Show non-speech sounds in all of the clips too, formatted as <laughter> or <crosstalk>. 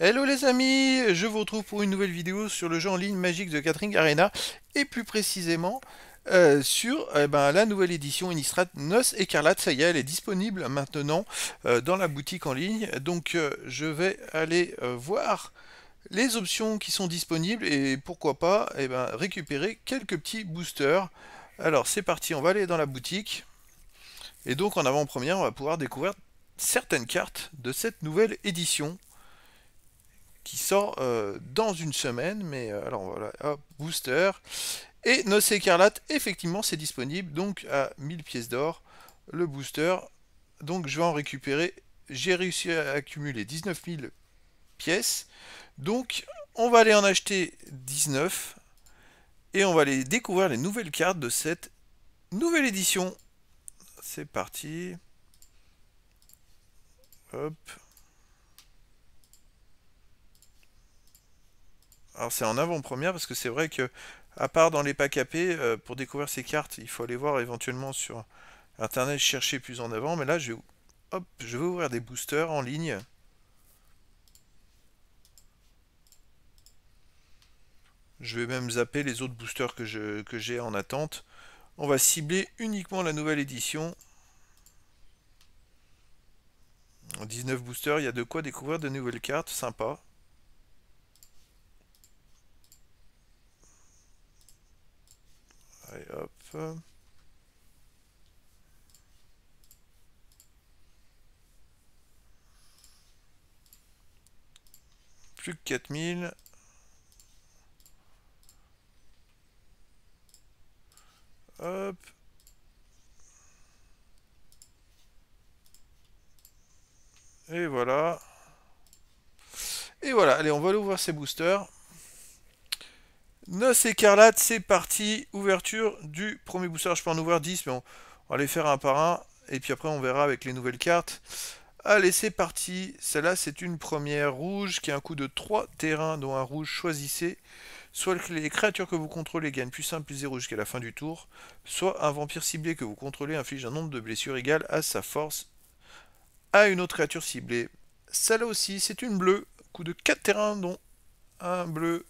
Hello les amis, je vous retrouve pour une nouvelle vidéo sur le jeu en ligne magique de Catherine Arena et plus précisément euh, sur eh ben, la nouvelle édition Innistrad Noce Écarlate. Ça y est, elle est disponible maintenant euh, dans la boutique en ligne. Donc euh, je vais aller voir les options qui sont disponibles et pourquoi pas eh ben, récupérer quelques petits boosters. Alors c'est parti, on va aller dans la boutique. Et donc en avant-première, on va pouvoir découvrir certaines cartes de cette nouvelle édition qui sort euh, dans une semaine, mais euh, alors voilà, hop, booster. Et Noce Écarlate, effectivement, c'est disponible, donc à 1000 pièces d'or, le booster. Donc je vais en récupérer, j'ai réussi à accumuler 19 000 pièces. Donc on va aller en acheter 19, et on va aller découvrir les nouvelles cartes de cette nouvelle édition. C'est parti. Hop. Alors c'est en avant-première parce que c'est vrai que, à part dans les packs AP, euh, pour découvrir ces cartes, il faut aller voir éventuellement sur internet chercher plus en avant. Mais là, je vais, hop, je vais ouvrir des boosters en ligne. Je vais même zapper les autres boosters que j'ai que en attente. On va cibler uniquement la nouvelle édition. 19 boosters, il y a de quoi découvrir de nouvelles cartes, sympa. Plus que 4000. Hop. Et voilà. Et voilà, allez, on va aller ouvrir ces boosters. Noce écarlate, c'est parti. Ouverture du premier booster. Je peux en ouvrir 10, mais on, va les faire un par un. Et puis après, on verra avec les nouvelles cartes. Allez, c'est parti. Celle-là, c'est une première rouge qui a un coup de 3 terrains, dont un rouge. Choisissez. Soit les créatures que vous contrôlez gagnent plus 1, plus 0 jusqu'à la fin du tour. Soit un vampire ciblé que vous contrôlez inflige un nombre de blessures égal à sa force à une autre créature ciblée. Celle-là aussi, c'est une bleue. Coup de 4 terrains, dont un bleu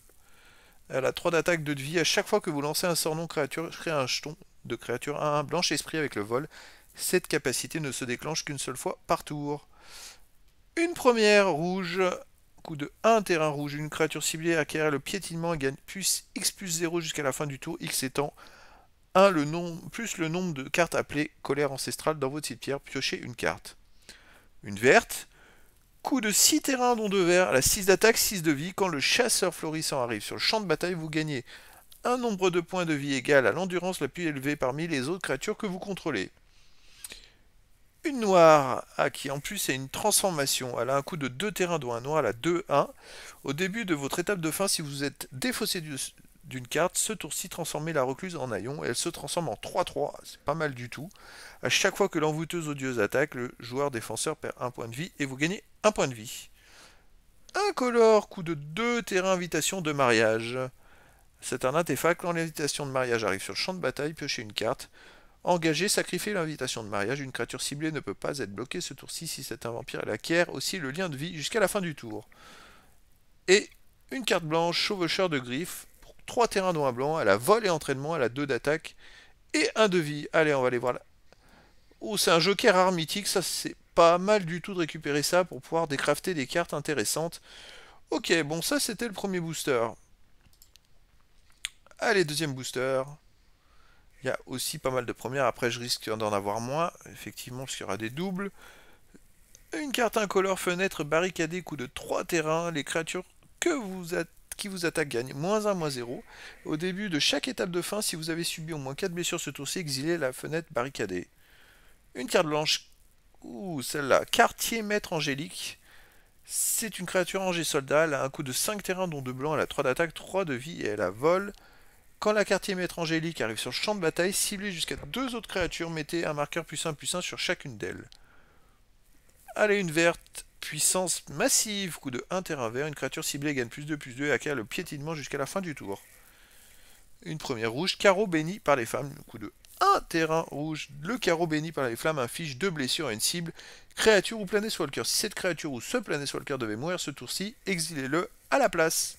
elle a 3 d'attaque, de vie. À chaque fois que vous lancez un sort non créature, créez un jeton de créature 1-1 blanche esprit avec le vol. Cette capacité ne se déclenche qu'une seule fois par tour. Une première rouge, coup de 1 terrain rouge. Une créature ciblée acquiert le piétinement et gagne plus X plus 0 jusqu'à la fin du tour, X étant 1 le nom, plus le nombre de cartes appelées colère ancestrale dans votre site pierre. Piochez une carte. Une verte, Coup de 6 terrains dont 2 verts, la 6 d'attaque, 6 de vie. Quand le chasseur florissant arrive sur le champ de bataille, vous gagnez un nombre de points de vie égal à l'endurance la plus élevée parmi les autres créatures que vous contrôlez. Une noire, à ah, qui en plus est une transformation. Elle a un coup de 2 terrains dont un noir, à a 2-1. Au début de votre étape de fin, si vous êtes défaussé du, d'une carte, ce tour-ci transformez la recluse en haillon, elle se transforme en 3-3, c'est pas mal du tout. À chaque fois que l'envoûteuse odieuse attaque, le joueur défenseur perd un point de vie et vous gagnez un point de vie. Incolore, coup de 2 terrain invitation de mariage. C'est un artefact, quand l'invitation de mariage arrive sur le champ de bataille, piochez une carte. Engagez, sacrifier l'invitation de mariage, une créature ciblée ne peut pas être bloquée ce tour-ci si c'est un vampire, elle acquiert aussi le lien de vie jusqu'à la fin du tour. Et une carte blanche, chevaucheur de griffes, 3 terrains dont blanc, elle a vol et entraînement, elle a 2 d'attaque et un vie Allez, on va aller voir là. Oh, c'est un joker rare mythique, ça c'est pas mal du tout de récupérer ça pour pouvoir décrafter des cartes intéressantes. Ok, bon ça c'était le premier booster. Allez, deuxième booster. Il y a aussi pas mal de premières, après je risque d'en avoir moins, effectivement parce qu'il y aura des doubles. Une carte incolore, fenêtre, barricadée, coup de 3 terrains, les créatures que vous êtes qui vous attaque gagne, moins 1, moins 0. Au début de chaque étape de fin, si vous avez subi au moins 4 blessures ce tour-ci, exilez la fenêtre barricadée. Une carte blanche, ouh celle-là, quartier maître angélique. C'est une créature rangée soldat, elle a un coup de 5 terrains dont 2 blancs, elle a 3 d'attaque, 3 de vie et elle a vol. Quand la quartier maître angélique arrive sur le champ de bataille, ciblez jusqu'à deux autres créatures, mettez un marqueur plus 1 plus 1 sur chacune d'elles. Allez, une verte, Puissance massive, coup de 1 terrain vert, une créature ciblée gagne plus 2 plus 2 et acquiert le piétinement jusqu'à la fin du tour. Une première rouge, carreau béni par les femmes, coup de 1 terrain rouge, le carreau béni par les flammes inflige 2 blessures à une cible, créature ou Swalker. Si cette créature ou ce swalker devait mourir ce tour-ci, exilez-le à la place.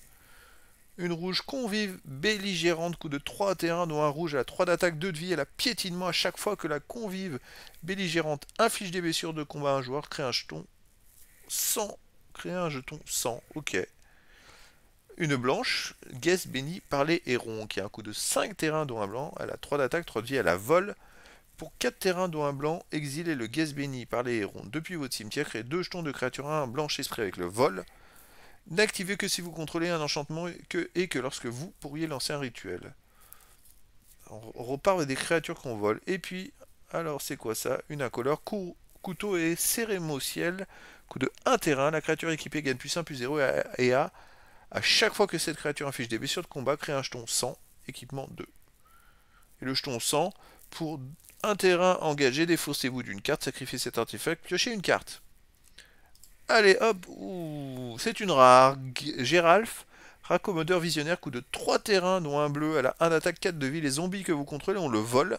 Une rouge convive belligérante, coup de 3 terrains dont un rouge à 3 d'attaque, 2 de vie, elle la piétinement à chaque fois que la convive belligérante inflige des blessures de combat à un joueur, crée un jeton 100. Créer un jeton 100, ok. Une blanche, Guess béni par les hérons, qui a un coût de 5 terrains dont un blanc, elle a 3 d'attaque, 3 de vie, elle a vol. Pour 4 terrains dont un blanc, exilez le Guess béni par les hérons depuis votre cimetière, créez 2 jetons de créature 1, un blanche esprit avec le vol. N'activez que si vous contrôlez un enchantement et que, et que lorsque vous pourriez lancer un rituel. On repart des créatures qu'on vole. Et puis, alors c'est quoi ça Une incolore, cours, couteau et cérémoniel. Coup de 1 terrain, la créature équipée gagne plus 1 plus 0 et a, a à chaque fois que cette créature affiche des blessures de combat, crée un jeton 100, équipement 2. Et le jeton 100, pour un terrain engagé, défaussez-vous d'une carte, sacrifiez cet artefact, piochez une carte. Allez, hop, c'est une rare. Géralf, raccommodeur visionnaire, coup de 3 terrains, dont un bleu, elle a 1 d'attaque, 4 de vie. Les zombies que vous contrôlez, on le vole.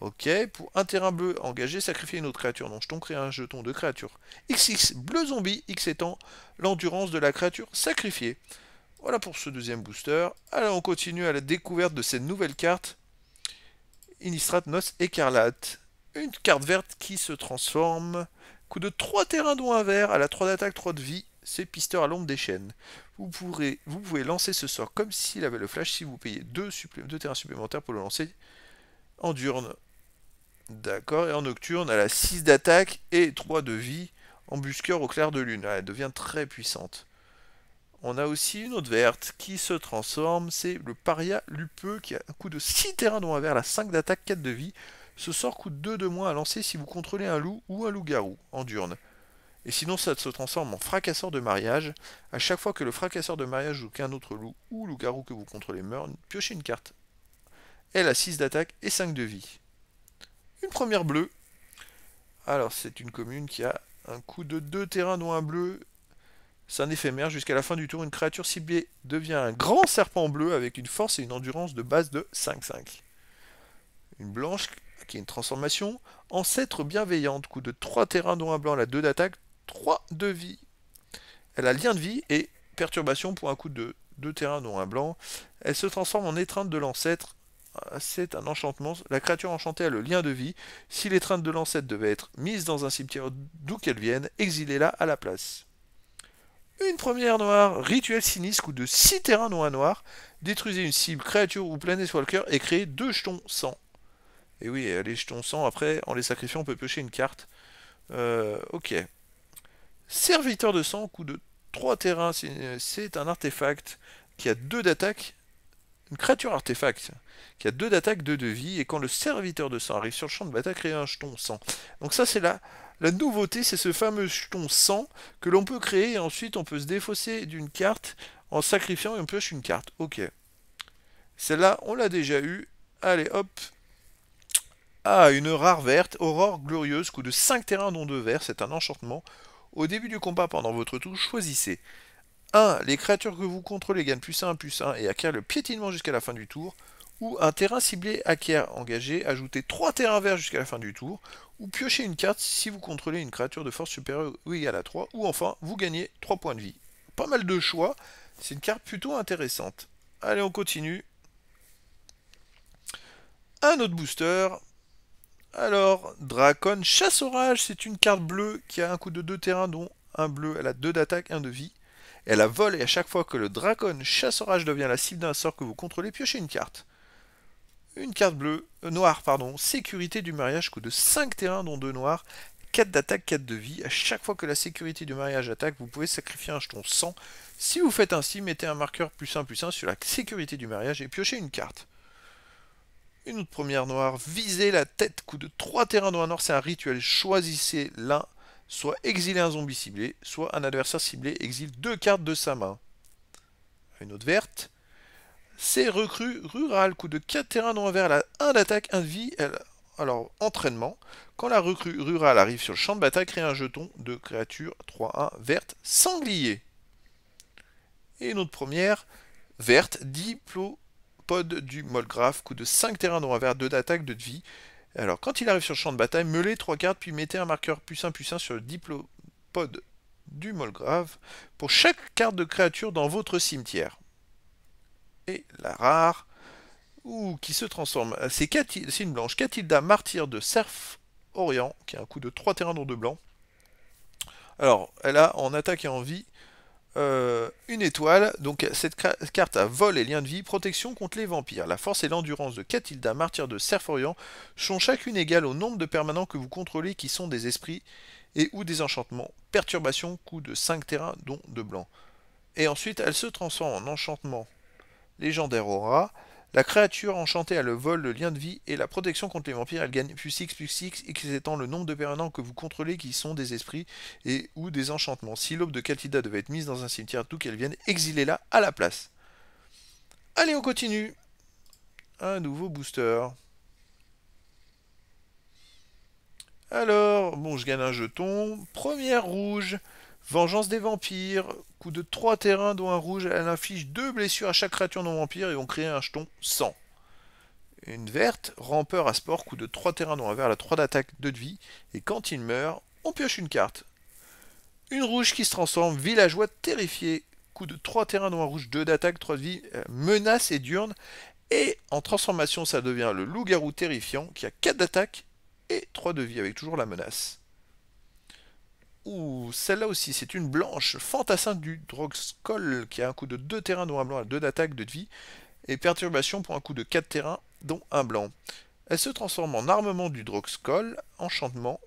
Ok, pour un terrain bleu engagé, sacrifier une autre créature. Donc jeton crée un jeton de créature. XX bleu zombie, X étant l'endurance de la créature sacrifiée. Voilà pour ce deuxième booster. Alors on continue à la découverte de cette nouvelle carte. Innistrad nos Écarlate. Une carte verte qui se transforme. Coup de 3 terrains dont un vert, à la 3 d'attaque, 3 de vie. C'est pisteur à l'ombre des chaînes. Vous, pourrez, vous pouvez lancer ce sort comme s'il avait le flash si vous payez 2 deux, terrains supplémentaires pour le lancer en durne. D'accord, et en nocturne, elle a 6 d'attaque et 3 de vie. Embusqueur au clair de lune, ah, elle devient très puissante. On a aussi une autre verte qui se transforme, c'est le paria lupeux qui a un coup de 6 terrains dont un vert, la 5 d'attaque, 4 de vie. Ce sort coûte 2 de moins à lancer si vous contrôlez un loup ou un loup-garou en durne. Et sinon ça se transforme en fracasseur de mariage. À chaque fois que le fracasseur de mariage ou qu'un autre loup ou loup-garou que vous contrôlez meurt, piochez une carte. Elle a 6 d'attaque et 5 de vie une première bleue. Alors, c'est une commune qui a un coup de deux terrains, dont un bleu. C'est un éphémère. Jusqu'à la fin du tour, une créature ciblée devient un grand serpent bleu avec une force et une endurance de base de 5-5. Une blanche qui est une transformation. Ancêtre bienveillante, coup de trois terrains, dont un blanc. Elle a deux d'attaque, 3 de vie. Elle a lien de vie et perturbation pour un coup de deux terrains, dont un blanc. Elle se transforme en étreinte de l'ancêtre ah, c'est un enchantement. La créature enchantée a le lien de vie. Si l'étreinte de l'ancêtre devait être mise dans un cimetière d'où qu'elle vienne, exilez là à la place. Une première noire, rituel sinistre, ou de 6 terrains noirs noirs Détruisez une cible, créature ou planète et créez deux jetons sang. Et oui, euh, les jetons sang, après, en les sacrifiant, on peut piocher une carte. Euh, ok. Serviteur de sang, coup de 3 terrains, euh, c'est un artefact qui a 2 d'attaque une créature artefact qui a 2 d'attaque, 2 de vie, et quand le serviteur de sang arrive sur le champ de bataille, crée un jeton sang. Donc ça c'est la, la nouveauté, c'est ce fameux jeton sang que l'on peut créer et ensuite on peut se défausser d'une carte en sacrifiant et on pioche une carte. Ok. Celle-là, on l'a déjà eu. Allez, hop. Ah, une rare verte, aurore glorieuse, coup de 5 terrains dont 2 verts, c'est un enchantement. Au début du combat, pendant votre tour, choisissez 1. Ah, les créatures que vous contrôlez gagnent plus 1, plus 1 et acquièrent le piétinement jusqu'à la fin du tour. Ou un terrain ciblé acquiert engagé, ajoutez 3 terrains verts jusqu'à la fin du tour. Ou piochez une carte si vous contrôlez une créature de force supérieure ou égale à 3. Ou enfin, vous gagnez 3 points de vie. Pas mal de choix. C'est une carte plutôt intéressante. Allez, on continue. Un autre booster. Alors, Dracon Chasse Orage, c'est une carte bleue qui a un coup de 2 terrains, dont un bleu, elle a 2 d'attaque, 1 de vie. Elle la vole et à chaque fois que le dragon chasserage devient la cible d'un sort que vous contrôlez, piochez une carte. Une carte bleue, euh, noire, pardon, sécurité du mariage, coup de 5 terrains dont 2 noirs, 4 d'attaque, 4 de vie. À chaque fois que la sécurité du mariage attaque, vous pouvez sacrifier un jeton 100. Si vous faites ainsi, mettez un marqueur plus 1 plus 1 sur la sécurité du mariage et piochez une carte. Une autre première noire, visez la tête, coup de 3 terrains dont un or, c'est un rituel, choisissez l'un soit exiler un zombie ciblé, soit un adversaire ciblé exile deux cartes de sa main. Une autre verte. C'est recrue rurale, coup de 4 terrains non envers, elle 1 d'attaque, 1 de vie. Alors, entraînement. Quand la recrue rurale arrive sur le champ de bataille, crée un jeton de créature 3-1 verte sanglier. Et une autre première, verte, diplopode du Molgraf, coup de 5 terrains non envers, 2 d'attaque, 2 de vie. Alors, quand il arrive sur le champ de bataille, meulez trois cartes, puis mettez un marqueur plus 1 sur le diplopode du Molgrave pour chaque carte de créature dans votre cimetière. Et la rare, ou qui se transforme, c'est une blanche, Catilda, martyr de Cerf Orient, qui a un coup de 3 terrains dont de blancs. Alors, elle a en attaque et en vie euh, une étoile, donc cette carte a vol et lien de vie, protection contre les vampires. La force et l'endurance de Catilda, martyr de Serforian, sont chacune égales au nombre de permanents que vous contrôlez qui sont des esprits et ou des enchantements. Perturbation, coût de 5 terrains, dont de blanc. Et ensuite, elle se transforme en enchantement légendaire aura. La créature enchantée a le vol, le lien de vie et la protection contre les vampires. Elle gagne plus x plus 6, X étant le nombre de permanents que vous contrôlez qui sont des esprits et ou des enchantements. Si l'aube de Kaltida devait être mise dans un cimetière, tout qu'elle vienne, exiler là à la place. Allez, on continue. Un nouveau booster. Alors, bon, je gagne un jeton. Première rouge. Vengeance des vampires. Coup de 3 terrains, dont un rouge, elle inflige 2 blessures à chaque créature non vampire et on crée un jeton 100. Une verte, rampeur à sport, coup de 3 terrains, dont un vert, elle a 3 d'attaque, 2 de vie, et quand il meurt, on pioche une carte. Une rouge qui se transforme, villageois terrifié, coup de 3 terrains, dont rouge, 2 d'attaque, 3 de vie, euh, menace et diurne, et en transformation, ça devient le loup-garou terrifiant qui a 4 d'attaque et 3 de vie avec toujours la menace. Ouh, celle-là aussi, c'est une blanche. Fantassin du Droxcol, qui a un coup de 2 terrains, dont un blanc, à 2 d'attaque, 2 de vie. Et perturbation pour un coup de 4 terrains, dont un blanc. Elle se transforme en armement du Droxcol, enchantement,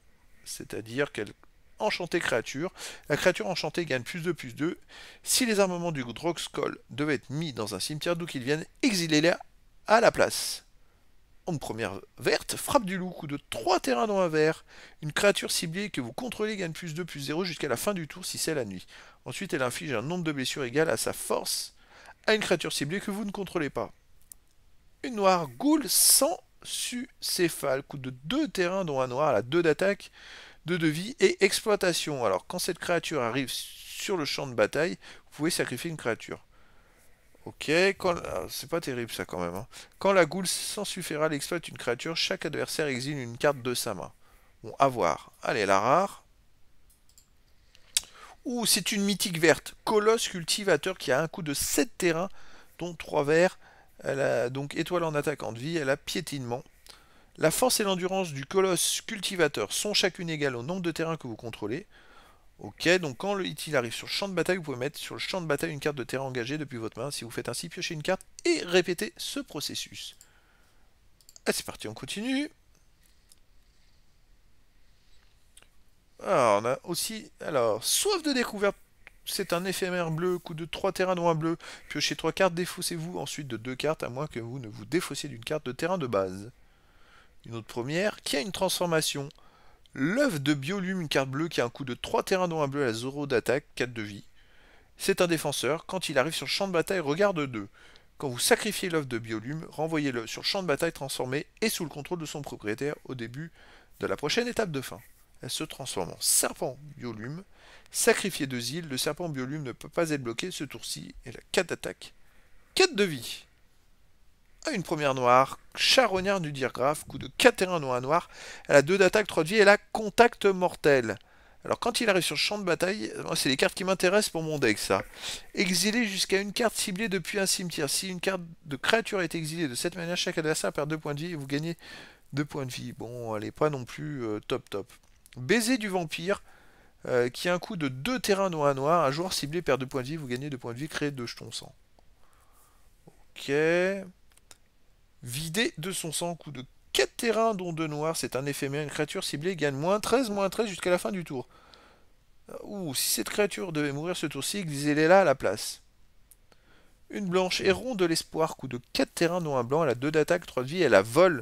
c'est-à-dire qu'elle enchantée créature. La créature enchantée gagne plus 2 plus 2. Si les armements du Droxcol devaient être mis dans un cimetière d'où qu'ils viennent, exiler les à la place en première verte, frappe du loup, coup de 3 terrains dans un vert, Une créature ciblée que vous contrôlez gagne plus 2 plus 0 jusqu'à la fin du tour si c'est la nuit. Ensuite, elle inflige un nombre de blessures égal à sa force à une créature ciblée que vous ne contrôlez pas. Une noire goule sans sucéphale, coup de 2 terrains dont un noir, à a 2 d'attaque, 2 de vie et exploitation. Alors quand cette créature arrive sur le champ de bataille, vous pouvez sacrifier une créature. Ok, ah, c'est pas terrible ça quand même. Hein. Quand la goule sans à exploite une créature, chaque adversaire exile une carte de sa main. Bon, à voir. Allez, la rare. Ouh, c'est une mythique verte. Colosse cultivateur qui a un coup de 7 terrains, dont 3 verts. Elle a donc étoile en attaquant de vie, elle a piétinement. La force et l'endurance du colosse cultivateur sont chacune égales au nombre de terrains que vous contrôlez. Ok, donc quand le hit arrive sur le champ de bataille, vous pouvez mettre sur le champ de bataille une carte de terrain engagée depuis votre main. Si vous faites ainsi, piochez une carte et répétez ce processus. c'est parti, on continue. Alors, ah, on a aussi... Alors, soif de découverte, c'est un éphémère bleu, coup de 3 terrains noirs bleus. Piochez 3 cartes, défaussez-vous ensuite de 2 cartes, à moins que vous ne vous défaussiez d'une carte de terrain de base. Une autre première, qui a une transformation L'œuf de Biolume, une carte bleue qui a un coût de 3 terrains dont un bleu à zéro d'attaque, 4 de vie. C'est un défenseur. Quand il arrive sur le champ de bataille, regarde 2. Quand vous sacrifiez l'œuf de Biolume, renvoyez-le sur le champ de bataille transformé et sous le contrôle de son propriétaire au début de la prochaine étape de fin. Elle se transforme en serpent Biolume. Sacrifiez deux îles, le serpent Biolume ne peut pas être bloqué ce tour-ci. Elle a 4 d'attaque, 4 de vie une première noire. Charognard du Dirgraph, coup de 4 terrains à noir. Elle a 2 d'attaque, 3 de vie, elle a contact mortel. Alors quand il arrive sur le champ de bataille, c'est les cartes qui m'intéressent pour mon deck ça. Exilé jusqu'à une carte ciblée depuis un cimetière. Si une carte de créature est exilée de cette manière, chaque adversaire perd 2 points de vie et vous gagnez 2 points de vie. Bon, elle est pas non plus euh, top top. Baiser du vampire, euh, qui a un coup de 2 terrains noirs à noir. Un joueur ciblé perd 2 points de vie, vous gagnez 2 points de vie, créez 2 jetons sang. Ok. Vidé de son sang, coup de 4 terrains, dont 2 noirs, c'est un éphémère, une créature ciblée gagne moins 13, moins 13 jusqu'à la fin du tour. Euh, ouh, si cette créature devait mourir ce tour-ci, glisez-les là à la place. Une blanche, héron de l'espoir, coup de 4 terrains, dont un blanc, elle a 2 d'attaque, 3 de vie, elle a vol.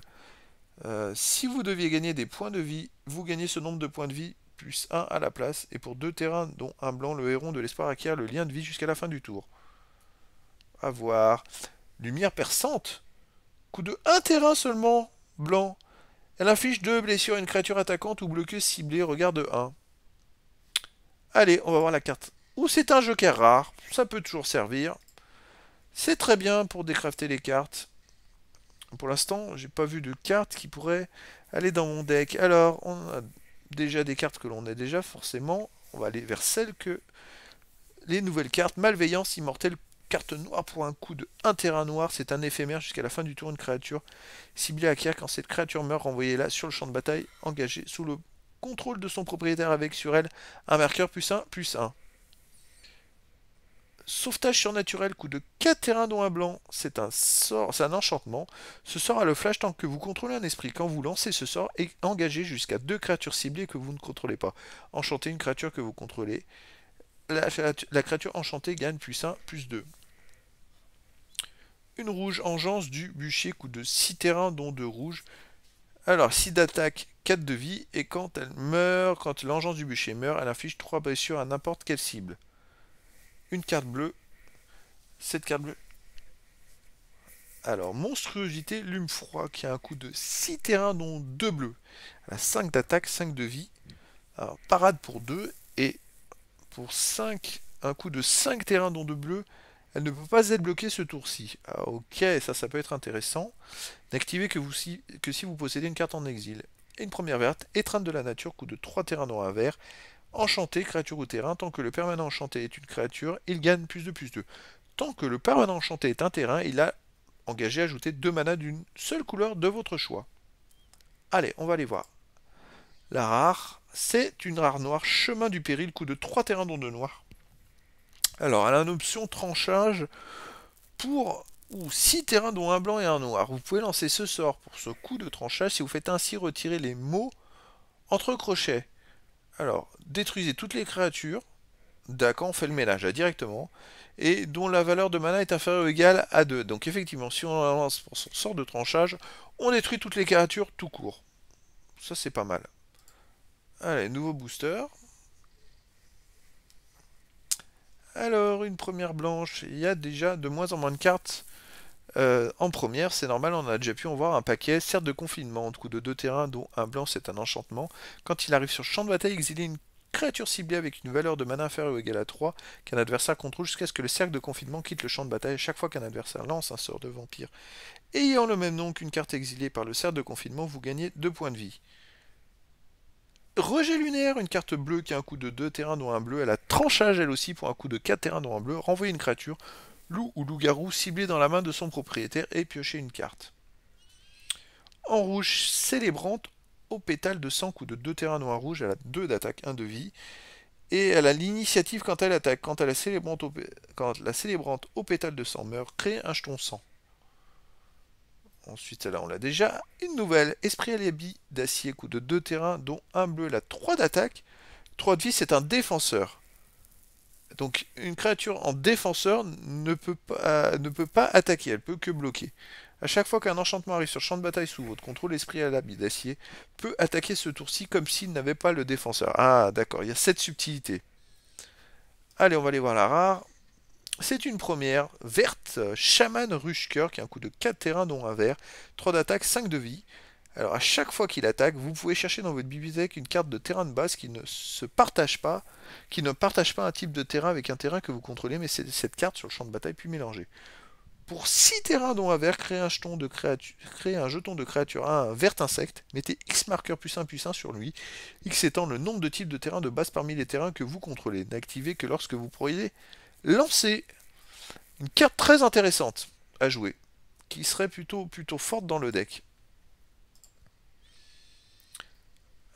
Euh, si vous deviez gagner des points de vie, vous gagnez ce nombre de points de vie plus 1 à la place, et pour 2 terrains, dont un blanc, le héron de l'espoir acquiert le lien de vie jusqu'à la fin du tour. A voir. Lumière perçante Coup de 1 terrain seulement, blanc. Elle inflige 2 blessures à une créature attaquante ou bloquée ciblée, regarde 1. Allez, on va voir la carte. Ou c'est un joker rare, ça peut toujours servir. C'est très bien pour décrafter les cartes. Pour l'instant, j'ai pas vu de carte qui pourrait aller dans mon deck. Alors, on a déjà des cartes que l'on a déjà, forcément. On va aller vers celles que les nouvelles cartes Malveillance, Immortelle, carte noire pour un coup de 1 terrain noir. C'est un éphémère jusqu'à la fin du tour. Une créature ciblée acquiert quand cette créature meurt, renvoyez-la sur le champ de bataille engagée sous le contrôle de son propriétaire avec sur elle un marqueur plus 1 plus 1. Sauvetage surnaturel, coup de 4 terrains dont un blanc, c'est un sort, c'est un enchantement. Ce sort a le flash tant que vous contrôlez un esprit. Quand vous lancez ce sort, et engagez jusqu'à deux créatures ciblées que vous ne contrôlez pas. Enchantez une créature que vous contrôlez. La, la créature enchantée gagne plus 1, plus 2. Une rouge, engeance du bûcher, coup de 6 terrains, dont 2 rouges. Alors, 6 d'attaque, 4 de vie, et quand elle meurt, quand l'engeance du bûcher meurt, elle inflige 3 blessures à n'importe quelle cible. Une carte bleue, 7 cartes bleues. Alors, monstruosité, lume froid, qui a un coup de 6 terrains, dont 2 bleus. Elle a 5 d'attaque, 5 de vie. Alors, parade pour 2, et pour 5, un coup de 5 terrains, dont 2 bleus, elle ne peut pas être bloquée ce tour-ci. Ah, ok, ça, ça peut être intéressant. N'activez que, si, vous possédez une carte en exil. une première verte, étreinte de la nature, coût de 3 terrains noirs à vert. Enchanté, créature ou terrain, tant que le permanent enchanté est une créature, il gagne plus de plus 2. Tant que le permanent enchanté est un terrain, il a engagé à ajouter 2 manas d'une seule couleur de votre choix. Allez, on va aller voir. La rare, c'est une rare noire, chemin du péril, coûte de 3 terrains dont 2 noirs. Alors, elle a une option tranchage pour ou 6 terrains dont un blanc et un noir. Vous pouvez lancer ce sort pour ce coup de tranchage si vous faites ainsi retirer les mots entre crochets. Alors, détruisez toutes les créatures. D'accord, on fait le ménage directement. Et dont la valeur de mana est inférieure ou égale à 2. Donc effectivement, si on lance pour son sort de tranchage, on détruit toutes les créatures tout court. Ça c'est pas mal. Allez, nouveau booster. Alors, une première blanche, il y a déjà de moins en moins de cartes. Euh, en première, c'est normal, on a déjà pu en voir un paquet, Cercle de confinement, en tout cas de deux terrains, dont un blanc c'est un enchantement. Quand il arrive sur champ de bataille, exilé une créature ciblée avec une valeur de mana inférieure ou égale à 3 qu'un adversaire contrôle jusqu'à ce que le cercle de confinement quitte le champ de bataille chaque fois qu'un adversaire lance un sort de vampire. Ayant le même nom qu'une carte exilée par le cercle de confinement, vous gagnez 2 points de vie. Rejet lunaire, une carte bleue qui a un coup de 2 terrains noirs un bleu. Elle a tranchage elle aussi pour un coup de 4 terrains noirs un bleu. Renvoyer une créature, loup ou loup-garou ciblée dans la main de son propriétaire et piocher une carte. En rouge, célébrante au pétale de sang, coup de 2 terrains noirs rouges. rouge. Elle a 2 d'attaque, 1 de vie. Et elle a l'initiative quand elle attaque. Quand, elle a célébrante quand la célébrante au pétale de sang meurt, crée un jeton sang. Ensuite, là, on l'a déjà. Une nouvelle, Esprit l'habit d'acier, coup de 2 terrains, dont un bleu, la 3 d'attaque. 3 de vie, c'est un défenseur. Donc une créature en défenseur ne peut, pas, ne peut pas attaquer, elle peut que bloquer. A chaque fois qu'un enchantement arrive sur champ de bataille sous votre contrôle, l'esprit à l'habit d'acier peut attaquer ce tour-ci comme s'il n'avait pas le défenseur. Ah d'accord, il y a cette subtilité. Allez, on va aller voir la rare. C'est une première, verte, chaman euh, Rushker, qui a un coup de 4 terrains, dont un vert, 3 d'attaque, 5 de vie. Alors à chaque fois qu'il attaque, vous pouvez chercher dans votre bibliothèque une carte de terrain de base qui ne se partage pas, qui ne partage pas un type de terrain avec un terrain que vous contrôlez, mais c'est cette carte sur le champ de bataille puis mélangée. Pour 6 terrains dont un vert, créez un, jeton de créature, créez un jeton de créature un vert insecte, mettez X marqueur plus 1 sur lui, X étant le nombre de types de terrain de base parmi les terrains que vous contrôlez, n'activez que lorsque vous pourriez Lancer. Une carte très intéressante à jouer, qui serait plutôt, plutôt forte dans le deck.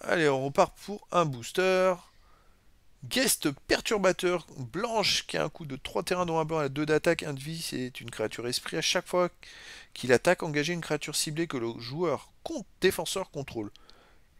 Allez, on repart pour un booster. Guest perturbateur blanche qui a un coût de 3 terrains dans un blanc à 2 d'attaque, 1 de vie, c'est une créature esprit. À chaque fois qu'il attaque, engagez une créature ciblée que le joueur compte défenseur contrôle.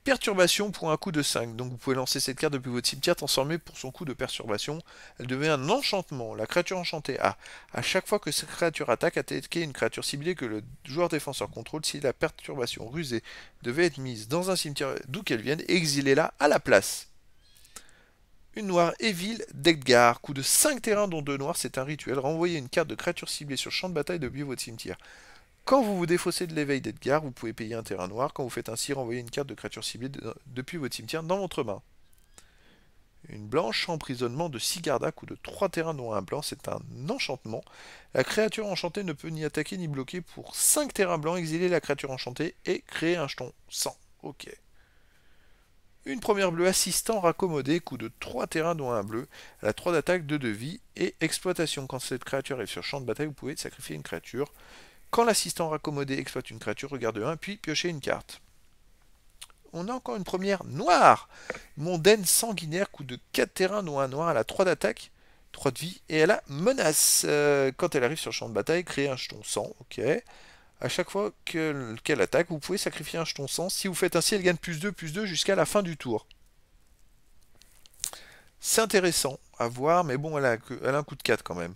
Perturbation pour un coup de 5. Donc vous pouvez lancer cette carte depuis votre cimetière transformée pour son coup de perturbation. Elle devient un enchantement. La créature enchantée a. À chaque fois que cette créature attaque, créée une créature ciblée que le joueur défenseur contrôle si la perturbation rusée devait être mise dans un cimetière d'où qu'elle vienne, exilée la à la place. Une noire Evil d'Edgar, coup de 5 terrains dont 2 noirs, c'est un rituel. Renvoyez une carte de créature ciblée sur champ de bataille depuis votre cimetière. Quand vous vous défaussez de l'éveil d'Edgar, vous pouvez payer un terrain noir. Quand vous faites ainsi, renvoyer une carte de créature ciblée depuis votre cimetière dans votre main. Une blanche, emprisonnement de 6 gardes à coup de 3 terrains dont un blanc, c'est un enchantement. La créature enchantée ne peut ni attaquer ni bloquer pour 5 terrains blancs, exiler la créature enchantée et créer un jeton 100. Ok. Une première bleue assistant raccommodée, coup de 3 terrains dont un bleu, elle a 3 d'attaque, 2 de vie et exploitation. Quand cette créature est sur champ de bataille, vous pouvez sacrifier une créature. Quand l'assistant raccommodé exploite une créature, regarde 1, puis piochez une carte. On a encore une première noire Mondaine sanguinaire, coup de 4 terrains, dont un noir, elle a 3 d'attaque, 3 de vie, et elle a menace. Euh, quand elle arrive sur le champ de bataille, créez un jeton sang, ok. À chaque fois qu'elle attaque, vous pouvez sacrifier un jeton sang. Si vous faites ainsi, elle gagne plus 2, plus 2 jusqu'à la fin du tour. C'est intéressant à voir, mais bon, elle a, elle a un coup de 4 quand même.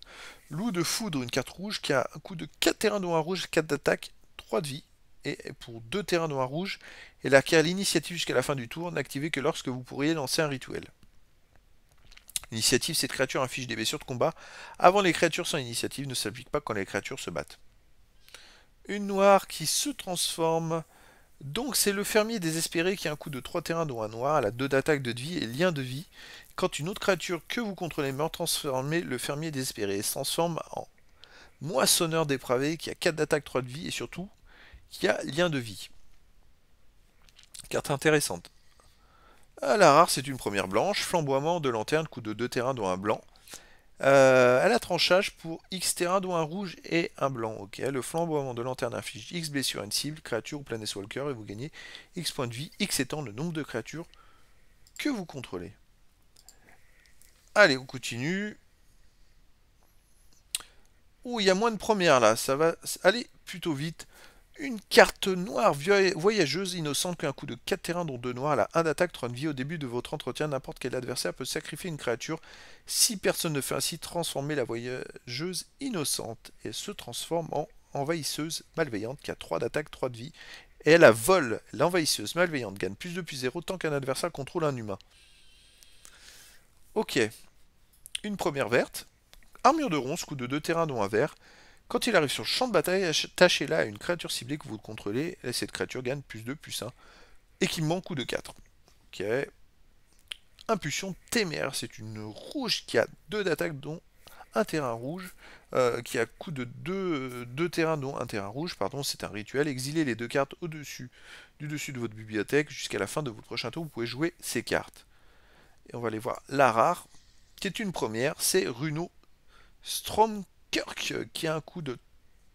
Loup de foudre, une carte rouge qui a un coût de 4 terrains noirs rouges, 4 d'attaque, 3 de vie, et pour 2 terrains noirs rouges, et acquiert l'initiative jusqu'à la fin du tour, n'activée que lorsque vous pourriez lancer un rituel. L'initiative, cette créature affiche des blessures de combat avant les créatures sans initiative, ne s'applique pas quand les créatures se battent. Une noire qui se transforme donc c'est le fermier désespéré qui a un coup de 3 terrains dont un noir, elle a 2 d'attaque de vie et lien de vie. Quand une autre créature que vous contrôlez meurt, transformez le fermier désespéré. se transforme en moissonneur dépravé qui a 4 d'attaque, 3 de vie et surtout qui a lien de vie. Carte intéressante. À la rare, c'est une première blanche, flamboiement de lanterne, coup de 2 terrains dont un blanc. Euh, elle à la tranchage pour X terrain, dont un rouge et un blanc. Ok, le flamboiement de lanterne inflige X blessure à une cible, créature ou planète Walker et vous gagnez X points de vie, X étant le nombre de créatures que vous contrôlez. Allez, on continue. Ouh, il y a moins de premières là, ça va aller plutôt vite. Une carte noire voyageuse innocente qu'un coup de 4 terrains dont 2 noirs, elle a 1 d'attaque, 3 de vie. Au début de votre entretien, n'importe quel adversaire peut sacrifier une créature. Si personne ne fait ainsi, transformer la voyageuse innocente et elle se transforme en envahisseuse malveillante qui a 3 d'attaque, 3 de vie. Et elle a vol. L'envahisseuse malveillante gagne plus de plus 0 tant qu'un adversaire contrôle un humain. Ok. Une première verte. Armure de ronce, coup de 2 terrains dont un vert. Quand il arrive sur le champ de bataille, attachez-la à une créature ciblée que vous contrôlez, et cette créature gagne plus 2, plus 1, manque coup de 4. Ok. Impulsion téméraire, c'est une rouge qui a 2 d'attaque dont un terrain rouge, euh, qui a coup de 2 deux, terrains dont un terrain rouge, pardon, c'est un rituel. Exilez les deux cartes au-dessus du dessus de votre bibliothèque jusqu'à la fin de votre prochain tour, vous pouvez jouer ces cartes. Et on va aller voir la rare, qui est une première, c'est Runo Strom Kirk euh, qui a un coup de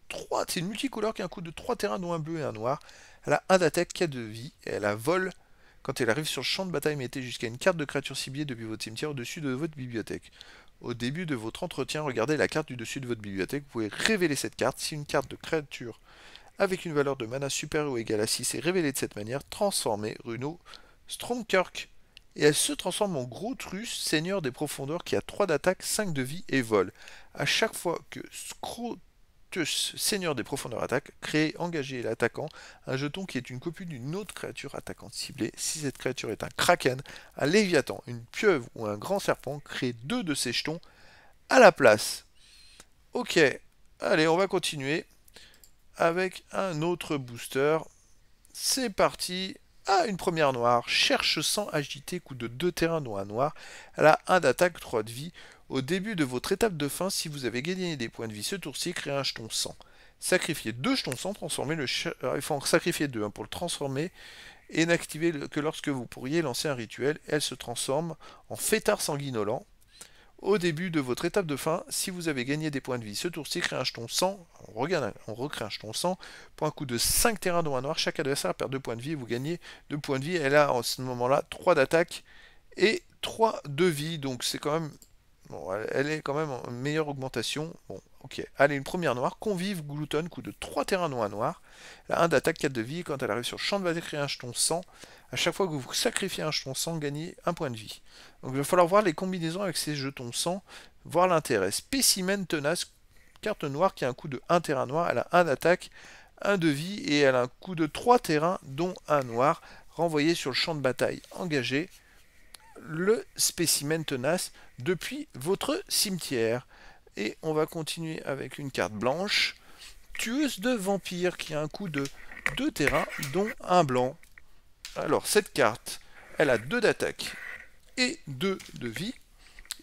3. C'est une multicolore qui a un coup de 3 terrains, dont un bleu et un noir. Elle a 1 d'attaque, 4 de vie, et elle a vol. Quand elle arrive sur le champ de bataille, mettez jusqu'à une carte de créature ciblée depuis votre cimetière au-dessus de votre bibliothèque. Au début de votre entretien, regardez la carte du dessus de votre bibliothèque. Vous pouvez révéler cette carte. Si une carte de créature avec une valeur de mana supérieure ou égale à 6 est révélée de cette manière, transformez Runo Kirk. Et elle se transforme en gros truce, seigneur des profondeurs qui a 3 d'attaque, 5 de vie et vol à chaque fois que Scrotus, seigneur des profondeurs attaque, crée, engagé l'attaquant, un jeton qui est une copie d'une autre créature attaquante ciblée. Si cette créature est un kraken, un léviathan, une pieuvre ou un grand serpent, crée deux de ses jetons à la place. Ok, allez, on va continuer avec un autre booster. C'est parti. Ah, une première noire. Cherche sans agiter, coup de deux terrains dont un noir. Elle a un d'attaque, trois de vie. Au début de votre étape de fin, si vous avez gagné des points de vie ce tour-ci, créez un jeton 100. Sacrifiez deux jetons 100, transformez le euh, il faut en sacrifier deux hein, pour le transformer et n'activez que lorsque vous pourriez lancer un rituel. Elle se transforme en fêtard sanguinolent. Au début de votre étape de fin, si vous avez gagné des points de vie ce tour-ci, créez un jeton sang on, regarde, on recrée un jeton sang pour un coup de 5 terrains dans un noir, chaque adversaire perd 2 points de vie et vous gagnez 2 points de vie. Elle a en ce moment-là 3 d'attaque et 3 de vie, donc c'est quand même Bon, elle est quand même en meilleure augmentation. Bon, ok. Allez, une première noire. Convive, Glouton, coup de 3 terrains noirs elle a 1 d'attaque, 4 de vie. Quand elle arrive sur le champ de bataille, un jeton 100, À chaque fois que vous sacrifiez un jeton 100, gagnez un point de vie. Donc il va falloir voir les combinaisons avec ces jetons 100, voir l'intérêt. Spécimen tenace, carte noire qui a un coup de 1 terrain noir. Elle a 1 d'attaque, 1 de vie et elle a un coup de 3 terrains, dont un noir, renvoyé sur le champ de bataille engagé le spécimen tenace depuis votre cimetière. Et on va continuer avec une carte blanche, tueuse de vampire qui a un coup de deux terrains, dont un blanc. Alors cette carte, elle a deux d'attaque et deux de vie.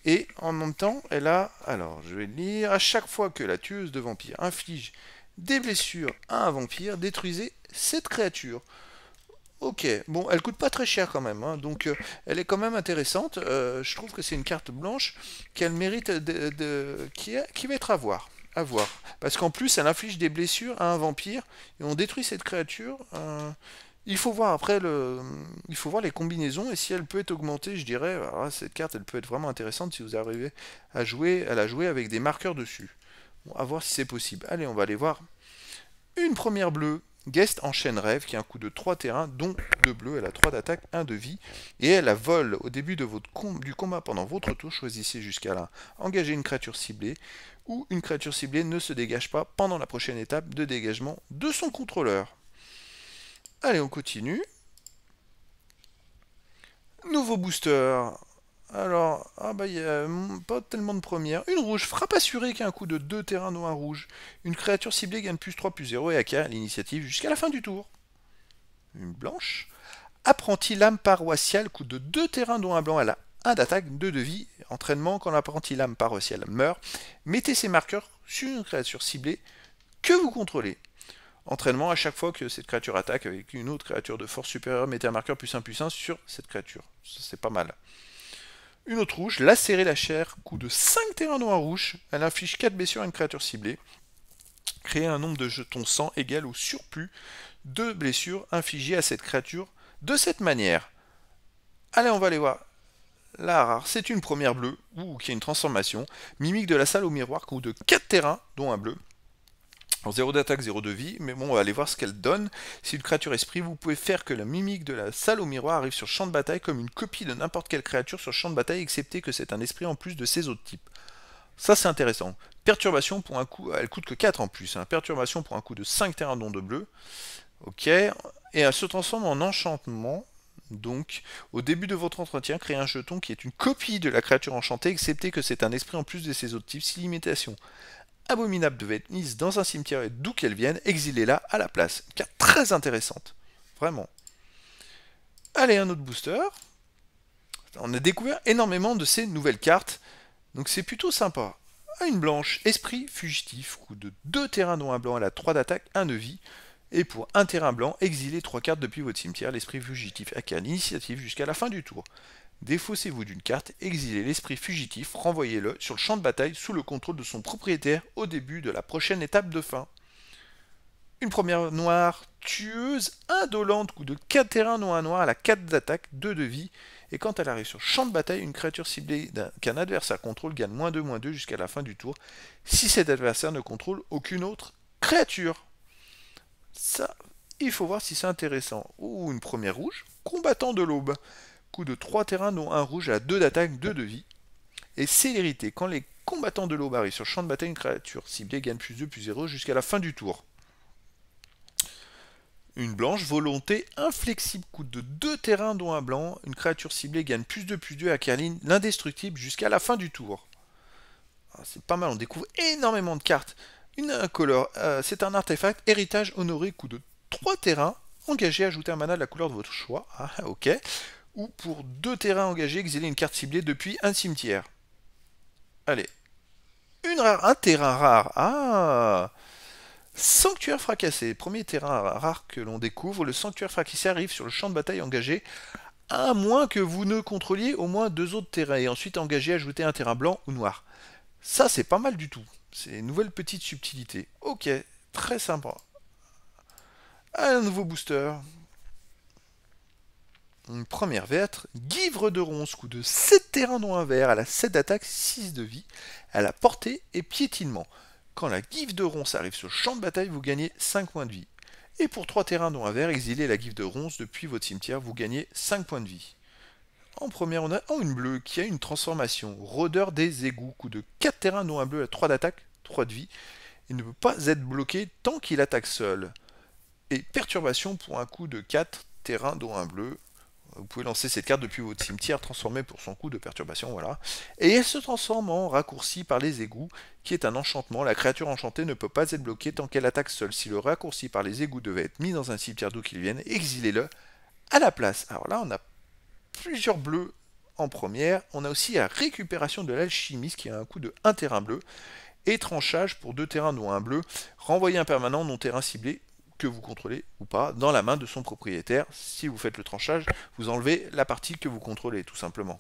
Et en même temps, elle a, alors je vais lire, à chaque fois que la tueuse de vampire inflige des blessures à un vampire, détruisez cette créature. Ok, bon, elle coûte pas très cher quand même, hein. donc euh, elle est quand même intéressante. Euh, je trouve que c'est une carte blanche qu'elle mérite de, qui, qui, va être à voir, à voir. Parce qu'en plus, elle inflige des blessures à un vampire et on détruit cette créature. Euh, il faut voir après le, il faut voir les combinaisons et si elle peut être augmentée, je dirais, ah, cette carte, elle peut être vraiment intéressante si vous arrivez à jouer, à la jouer avec des marqueurs dessus. Bon, à voir si c'est possible. Allez, on va aller voir une première bleue. Guest enchaîne Rêve qui a un coup de 3 terrains, dont 2 bleus. Elle a 3 d'attaque, 1 de vie. Et elle a vol au début de votre du combat pendant votre tour. Choisissez jusqu'à là. Engagez une créature ciblée ou une créature ciblée ne se dégage pas pendant la prochaine étape de dégagement de son contrôleur. Allez, on continue. Nouveau booster alors, ah bah, il a euh, pas tellement de première. Une rouge, frappe assurée qui a un coup de 2 terrains un rouge. Une créature ciblée gagne plus 3 plus 0 et acquiert l'initiative jusqu'à la fin du tour. Une blanche. Apprenti lame paroissiale, coup de 2 terrains dont un blanc, elle a 1 d'attaque, 2 de vie. Entraînement, quand l'apprenti lame paroissiale meurt, mettez ses marqueurs sur une créature ciblée que vous contrôlez. Entraînement, à chaque fois que cette créature attaque avec une autre créature de force supérieure, mettez un marqueur plus 1 plus 1 sur cette créature. C'est pas mal. Une autre rouge, lacérer la chair, coup de 5 terrains noirs rouges. Elle inflige 4 blessures à une créature ciblée. Créer un nombre de jetons sans égal au surplus de blessures infligées à cette créature de cette manière. Allez, on va aller voir. La rare, c'est une première bleue, ou qui est une transformation, mimique de la salle au miroir, coup de 4 terrains, dont un bleu. Alors 0 d'attaque, 0 de vie, mais bon, on va aller voir ce qu'elle donne. Si une créature esprit, vous pouvez faire que la mimique de la salle au miroir arrive sur champ de bataille comme une copie de n'importe quelle créature sur champ de bataille, excepté que c'est un esprit en plus de ses autres types. Ça c'est intéressant. Perturbation pour un coup, elle coûte que 4 en plus. Hein. Perturbation pour un coup de 5 terrains d'onde bleu. Ok. Et elle se transforme en enchantement. Donc, au début de votre entretien, créez un jeton qui est une copie de la créature enchantée, excepté que c'est un esprit en plus de ses autres types, si limitation abominable de mise dans un cimetière et d'où qu'elle vienne, exilez-la à la place. carte très intéressante, vraiment. Allez, un autre booster. On a découvert énormément de ces nouvelles cartes, donc c'est plutôt sympa. Ah, une blanche, esprit fugitif, coup de deux terrains dont un blanc, à la 3 d'attaque, 1 de vie. Et pour un terrain blanc, exilez 3 cartes depuis votre cimetière, l'esprit fugitif acquiert l'initiative jusqu'à la fin du tour. Défaussez-vous d'une carte, exilez l'esprit fugitif, renvoyez-le sur le champ de bataille sous le contrôle de son propriétaire au début de la prochaine étape de fin. Une première noire tueuse, indolente, coup de 4 terrains, noirs noir, à la 4 d'attaque, 2 de vie, et quand elle arrive sur champ de bataille, une créature ciblée qu'un adversaire contrôle gagne moins 2, moins 2 jusqu'à la fin du tour, si cet adversaire ne contrôle aucune autre créature. Ça, il faut voir si c'est intéressant. Ou une première rouge, combattant de l'aube. Coup de 3 terrains dont un rouge à 2 d'attaque, 2 de vie. Et célérité, quand les combattants de l'eau sur champ de bataille, une créature ciblée gagne plus 2, plus 0 jusqu'à la fin du tour. Une blanche, volonté, inflexible, coûte de 2 terrains dont un blanc, une créature ciblée gagne plus 2, plus 2 à carline l'indestructible jusqu'à la fin du tour. Ah, c'est pas mal, on découvre énormément de cartes. Une incolore, euh, c'est un artefact, héritage honoré, Coup de 3 terrains, engagé, ajoutez un mana de la couleur de votre choix. Ah ok ou pour deux terrains engagés, exiler une carte ciblée depuis un cimetière. Allez. Une rare, un terrain rare. Ah Sanctuaire fracassé. Premier terrain rare que l'on découvre, le sanctuaire fracassé arrive sur le champ de bataille engagé, à moins que vous ne contrôliez au moins deux autres terrains, et ensuite engagé, ajouter un terrain blanc ou noir. Ça, c'est pas mal du tout. C'est une nouvelle petite subtilité. Ok, très sympa. Un nouveau booster. Une première verte, Guivre de ronce, coup de 7 terrains dont un vert, à la 7 d'attaque, 6 de vie, à la portée et piétinement. Quand la Guivre de Ronce arrive sur le champ de bataille, vous gagnez 5 points de vie. Et pour 3 terrains dont un vert, exilé la Guivre de Ronce depuis votre cimetière, vous gagnez 5 points de vie. En première, on a une bleue qui a une transformation, Rôdeur des égouts, coup de 4 terrains dont un bleu à 3 d'attaque, 3 de vie. Il ne peut pas être bloqué tant qu'il attaque seul. Et perturbation pour un coup de 4 terrains dont un bleu vous pouvez lancer cette carte depuis votre cimetière transformée pour son coup de perturbation, voilà. Et elle se transforme en raccourci par les égouts, qui est un enchantement. La créature enchantée ne peut pas être bloquée tant qu'elle attaque seule. Si le raccourci par les égouts devait être mis dans un cimetière d'où qu'il vienne, exilez-le à la place. Alors là, on a plusieurs bleus en première. On a aussi la récupération de l'alchimiste qui a un coût de 1 terrain bleu. Et tranchage pour deux terrains dont un bleu, renvoyer un permanent non terrain ciblé que vous contrôlez ou pas dans la main de son propriétaire. Si vous faites le tranchage, vous enlevez la partie que vous contrôlez tout simplement.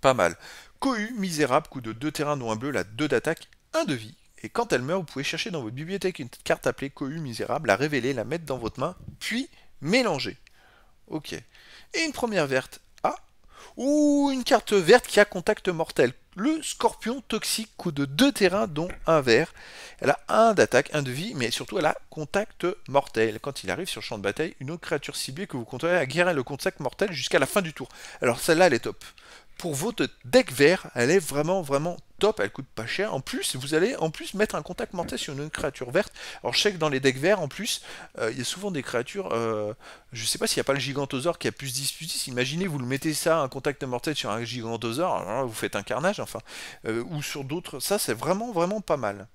Pas mal. Cohu, misérable, coup de deux terrains dont un bleu, la 2 d'attaque, un de vie. Et quand elle meurt, vous pouvez chercher dans votre bibliothèque une carte appelée Cohu, misérable, la révéler, la mettre dans votre main, puis mélanger. Ok. Et une première verte. Ah Ou une carte verte qui a contact mortel le scorpion toxique coup de deux terrains dont un vert. Elle a un d'attaque, un de vie, mais surtout elle a contact mortel. Quand il arrive sur le champ de bataille, une autre créature ciblée que vous contrôlez à guérir le contact mortel jusqu'à la fin du tour. Alors celle-là elle est top pour votre deck vert, elle est vraiment vraiment top, elle coûte pas cher. En plus, vous allez en plus mettre un contact mortel sur une créature verte. Alors je sais que dans les decks verts, en plus, euh, il y a souvent des créatures. Euh, je ne sais pas s'il n'y a pas le gigantosaure qui a plus 10 plus 10. Imaginez, vous le mettez ça, un contact mortel sur un gigantosaure, alors là, vous faites un carnage, enfin. Euh, ou sur d'autres. Ça, c'est vraiment vraiment pas mal.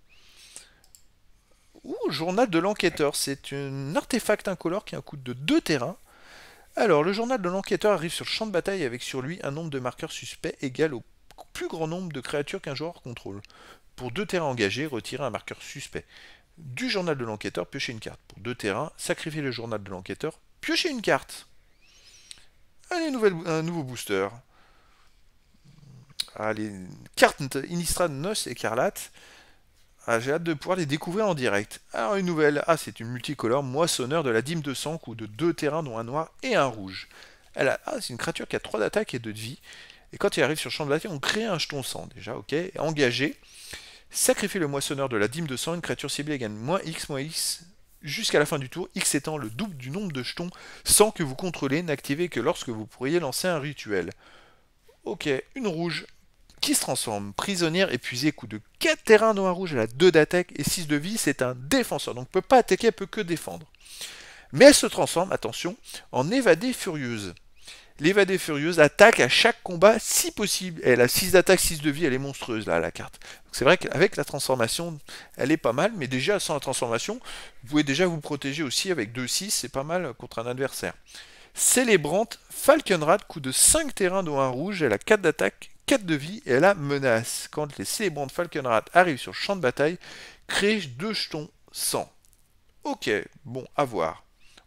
Ouh, journal de l'enquêteur, c'est un artefact incolore qui a un coût de 2 terrains. Alors, le journal de l'enquêteur arrive sur le champ de bataille avec sur lui un nombre de marqueurs suspects égal au plus grand nombre de créatures qu'un joueur contrôle. Pour deux terrains engagés, retirez un marqueur suspect. Du journal de l'enquêteur, piochez une carte. Pour deux terrains, sacrifiez le journal de l'enquêteur, piochez une carte. Allez, un nouveau booster. Allez, carte Innistrad Noce Écarlate. Ah, j'ai hâte de pouvoir les découvrir en direct. Alors une nouvelle, ah c'est une multicolore moissonneur de la dîme de sang, ou de deux terrains dont un noir et un rouge. Elle a... Ah c'est une créature qui a 3 d'attaque et 2 de vie. Et quand il arrive sur champ de bataille, on crée un jeton sang déjà, ok. engagé, sacrifier le moissonneur de la dîme de sang, une créature ciblée gagne moins X, moins X jusqu'à la fin du tour, X étant le double du nombre de jetons sans que vous contrôlez, n'activez que lorsque vous pourriez lancer un rituel. Ok, une rouge, qui se transforme. Prisonnière, épuisée, coup de 4 terrains dont un rouge, elle a 2 d'attaque et 6 de vie, c'est un défenseur, donc peut pas attaquer, elle peut que défendre. Mais elle se transforme, attention, en évadée furieuse. L'évadée furieuse attaque à chaque combat si possible. Elle a 6 d'attaque, 6 de vie, elle est monstrueuse là, la carte. C'est vrai qu'avec la transformation, elle est pas mal, mais déjà sans la transformation, vous pouvez déjà vous protéger aussi avec 2-6, c'est pas mal contre un adversaire. Célébrante, Falconrad coup de 5 terrains dont un rouge, elle a 4 d'attaque, de vie et la menace. Quand les célébrants de Falconrat arrivent sur champ de bataille, crée deux jetons sans Ok, bon, à voir.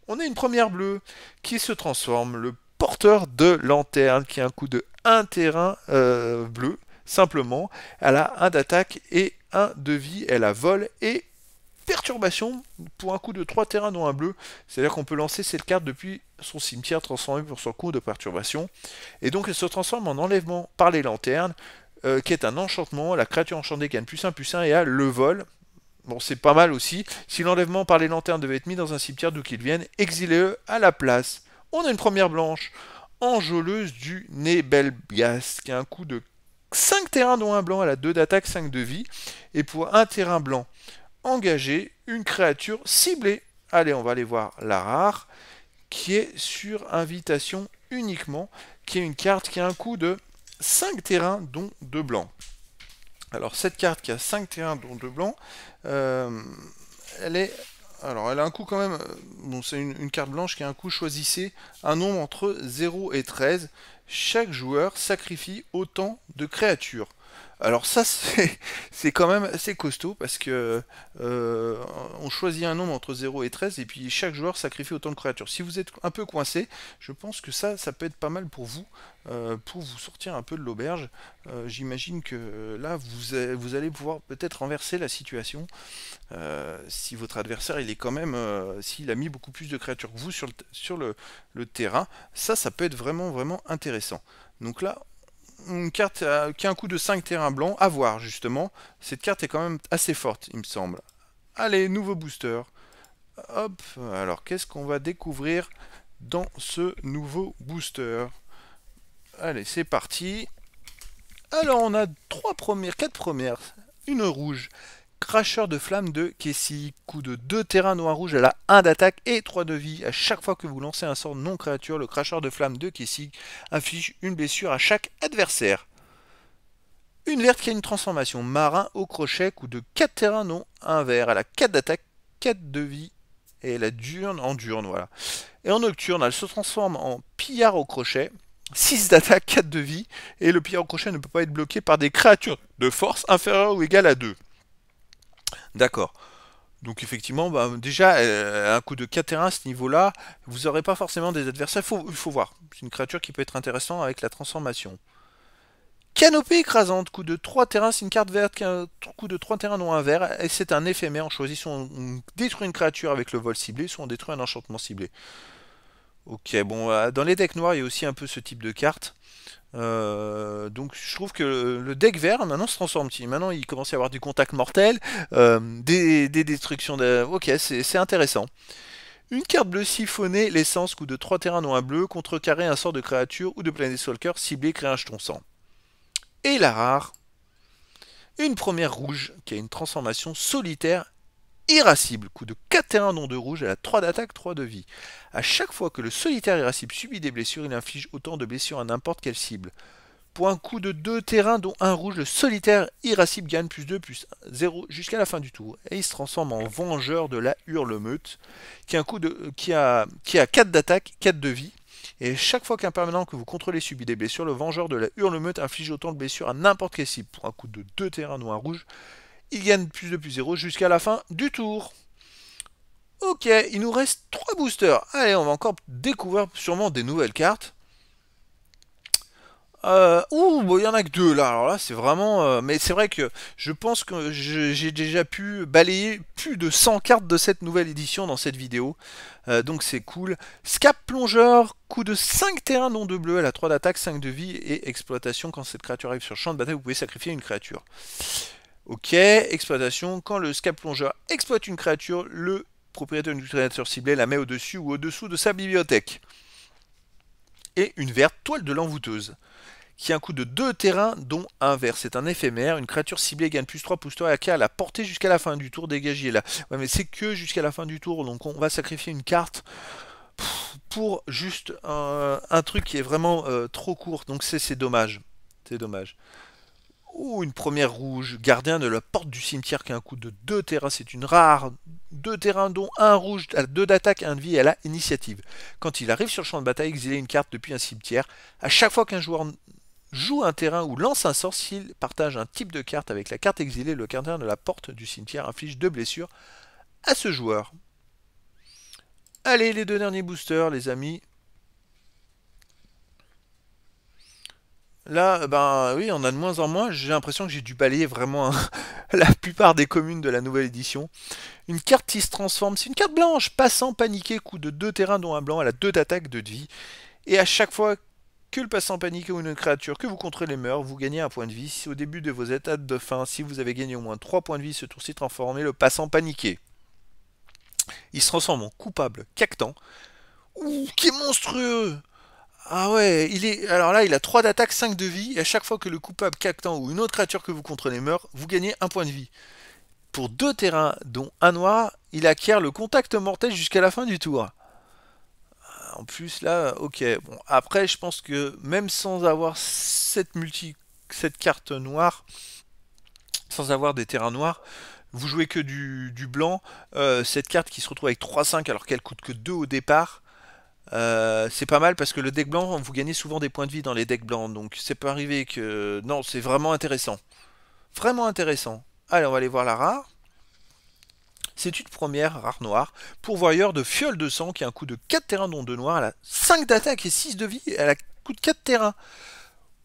On a une première bleue qui se transforme, le porteur de lanterne qui a un coup de 1 terrain euh, bleu, simplement. Elle a un d'attaque et un de vie, elle a vol et perturbation pour un coup de 3 terrains dont un bleu. C'est-à-dire qu'on peut lancer cette carte depuis son cimetière transformé pour son coup de perturbation. Et donc elle se transforme en enlèvement par les lanternes, euh, qui est un enchantement. La créature enchantée gagne plus 1, plus 1 et a le vol. Bon, c'est pas mal aussi. Si l'enlèvement par les lanternes devait être mis dans un cimetière d'où qu'il vienne, exilez à la place. On a une première blanche. Enjôleuse du Nebelbias, qui a un coup de 5 terrains dont un blanc, elle a 2 d'attaque, 5 de vie, et pour un terrain blanc, engager une créature ciblée. Allez, on va aller voir la rare, qui est sur invitation uniquement, qui est une carte qui a un coût de 5 terrains, dont 2 blancs. Alors cette carte qui a 5 terrains, dont 2 blancs, euh, elle est... Alors elle a un coût quand même... Euh, c'est une, une, carte blanche qui a un coût, choisissez un nombre entre 0 et 13. Chaque joueur sacrifie autant de créatures. Alors ça, <laughs> c'est quand même assez costaud parce que euh, on choisit un nombre entre 0 et 13 et puis chaque joueur sacrifie autant de créatures. Si vous êtes un peu coincé, je pense que ça, ça peut être pas mal pour vous, euh, pour vous sortir un peu de l'auberge. Euh, j'imagine que là, vous, vous allez pouvoir peut-être renverser la situation si votre adversaire, il est quand même, s'il a mis beaucoup plus de créatures que vous sur, le, sur le, le terrain, ça, ça peut être vraiment, vraiment intéressant. Donc là, une carte euh, qui a un coût de 5 terrains blancs, à voir justement. Cette carte est quand même assez forte, il me semble. Allez, nouveau booster. Hop, alors qu'est-ce qu'on va découvrir dans ce nouveau booster Allez, c'est parti. Alors on a trois premières, quatre premières, une rouge cracheur de flammes de Kessig Coup de 2 terrains noir-rouge, elle a 1 d'attaque et 3 de vie. À chaque fois que vous lancez un sort non créature, le cracheur de flamme de Kessig inflige une blessure à chaque adversaire. Une verte qui a une transformation. Marin au crochet, coup de 4 terrains non un vert. Elle a 4 d'attaque, 4 de vie. Et elle a durne en durne voilà. Et en nocturne, elle se transforme en pillard au crochet. 6 d'attaque, 4 de vie, et le pillard au crochet ne peut pas être bloqué par des créatures de force inférieure ou égale à 2. D'accord. Donc effectivement, bah, déjà, euh, un coup de 4 terrains à ce niveau-là, vous n'aurez pas forcément des adversaires. Il faut, voir. C'est une créature qui peut être intéressante avec la transformation. Canopée écrasante, coup de 3 terrains, c'est une carte verte, coup de 3 terrains non un vert, et c'est un éphémère. On choisit soit on détruit une créature avec le vol ciblé, soit on détruit un enchantement ciblé. Ok, bon, euh, dans les decks noirs, il y a aussi un peu ce type de carte. Euh, donc je trouve que le deck vert maintenant se transforme. Maintenant il commence à avoir du contact mortel, euh, des, destructions. De... Ok, c'est intéressant. Une carte bleue siphonnée, l'essence, coup de trois terrains noirs bleus bleu, contrecarrer un sort de créature ou de planète walker ciblé, créer un jeton sang. Et la rare, une première rouge qui a une transformation solitaire Irascible, coup de 4 terrains dont 2 de rouge, elle a 3 d'attaque, 3 de vie. A chaque fois que le solitaire irascible subit des blessures, il inflige autant de blessures à n'importe quelle cible. Pour un coup de 2 terrains, dont un rouge, le solitaire irascible gagne plus 2 plus 0 jusqu'à la fin du tour. Et il se transforme en vengeur de la hurlemeute, qui a, un coup de, euh, qui a, 4 d'attaque, 4 de vie. Et chaque fois qu'un permanent que vous contrôlez subit des blessures, le vengeur de la hurlemeute inflige autant de blessures à n'importe quelle cible. Pour un coup de 2 terrains, dont un rouge, il gagne plus de plus 0 jusqu'à la fin du tour. Ok, il nous reste 3 boosters. Allez, on va encore découvrir sûrement des nouvelles cartes. Euh, ouh, il y en a que deux là. Alors là, c'est vraiment. Euh, mais c'est vrai que je pense que j'ai déjà pu balayer plus de 100 cartes de cette nouvelle édition dans cette vidéo. Euh, donc c'est cool. Scap plongeur, coup de 5 terrains, non de bleu Elle a 3 d'attaque, 5 de vie et exploitation. Quand cette créature arrive sur champ de bataille, vous pouvez sacrifier une créature. Ok, exploitation. Quand le scap plongeur exploite une créature, le propriétaire d'une créature ciblée la met au-dessus ou au-dessous de sa bibliothèque. Et une verte toile de l'envoûteuse, qui a un coût de 2 terrains, dont un vert. C'est un éphémère. Une créature ciblée gagne plus 3 pouces 3 à la portée jusqu'à la fin du tour. Dégagez là. mais c'est que jusqu'à la fin du tour. Donc on va sacrifier une carte pour juste un, truc qui est vraiment euh, trop court. Donc c'est dommage. C'est dommage une première rouge. Gardien de la porte du cimetière qui a un coup de deux terrains. C'est une rare. deux terrains dont un rouge, deux d'attaque, un de vie. à la initiative. Quand il arrive sur le champ de bataille, exiler une carte depuis un cimetière. À chaque fois qu'un joueur joue un terrain ou lance un sort, s'il partage un type de carte avec la carte exilée, le gardien de la porte du cimetière inflige deux blessures à ce joueur. Allez, les deux derniers boosters, les amis. Là, ben oui, on a de moins en moins. J'ai l'impression que j'ai dû balayer vraiment <laughs> la plupart des communes de la nouvelle édition. Une carte qui se transforme, c'est une carte blanche, passant paniqué, coup de deux terrains dont un blanc, elle a deux d'attaque, deux de vie. Et à chaque fois que le passant paniqué ou une créature que vous contrôlez meurt, vous gagnez un point de vie. Si au début de vos états de fin, si vous avez gagné au moins 3 points de vie, ce tour-ci transformé, le passant paniqué. Il se transforme en coupable, cactant. Ouh, qui est monstrueux ah ouais, il est. Alors là, il a 3 d'attaque, 5 de vie, et à chaque fois que le coupable cactant ou une autre créature que vous contrôlez meurt, vous gagnez un point de vie. Pour deux terrains, dont un noir, il acquiert le contact mortel jusqu'à la fin du tour. En plus, là, ok. Bon, après, je pense que même sans avoir cette, multi... cette carte noire, sans avoir des terrains noirs, vous jouez que du, du blanc. Euh, cette carte qui se retrouve avec 3-5 alors qu'elle coûte que 2 au départ, euh, c'est pas mal parce que le deck blanc, vous gagnez souvent des points de vie dans les decks blancs, donc c'est pas arrivé que... Non, c'est vraiment intéressant. Vraiment intéressant. Allez, on va aller voir la rare. C'est une première rare noire. Pourvoyeur de fiole de sang qui a un coût de 4 terrains dont 2 noirs. Elle a 5 d'attaque et 6 de vie. Elle a coût de 4 terrains.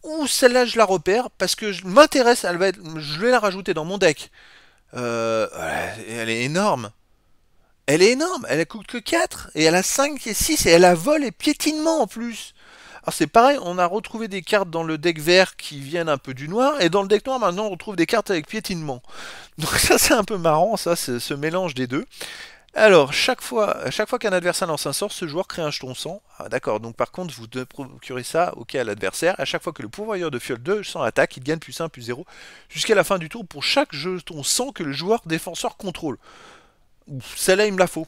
Ou celle-là, je la repère parce que je m'intéresse. Elle Je vais la rajouter dans mon deck. Euh, elle est énorme elle est énorme, elle coûte que 4, et elle a 5 et 6, et elle a vol et piétinement en plus. Alors c'est pareil, on a retrouvé des cartes dans le deck vert qui viennent un peu du noir, et dans le deck noir maintenant on retrouve des cartes avec piétinement. Donc <laughs> ça c'est un peu marrant, ça, ce mélange des deux. Alors, chaque fois, chaque fois qu'un adversaire lance un sort, ce joueur crée un jeton sang. Ah, d'accord, donc par contre, vous procurez ça cas à l'adversaire. À chaque fois que le pourvoyeur de fiole 2 sans attaque, il gagne plus 1, plus 0, jusqu'à la fin du tour pour chaque jeton sang que le joueur défenseur contrôle celle-là, il me la faut.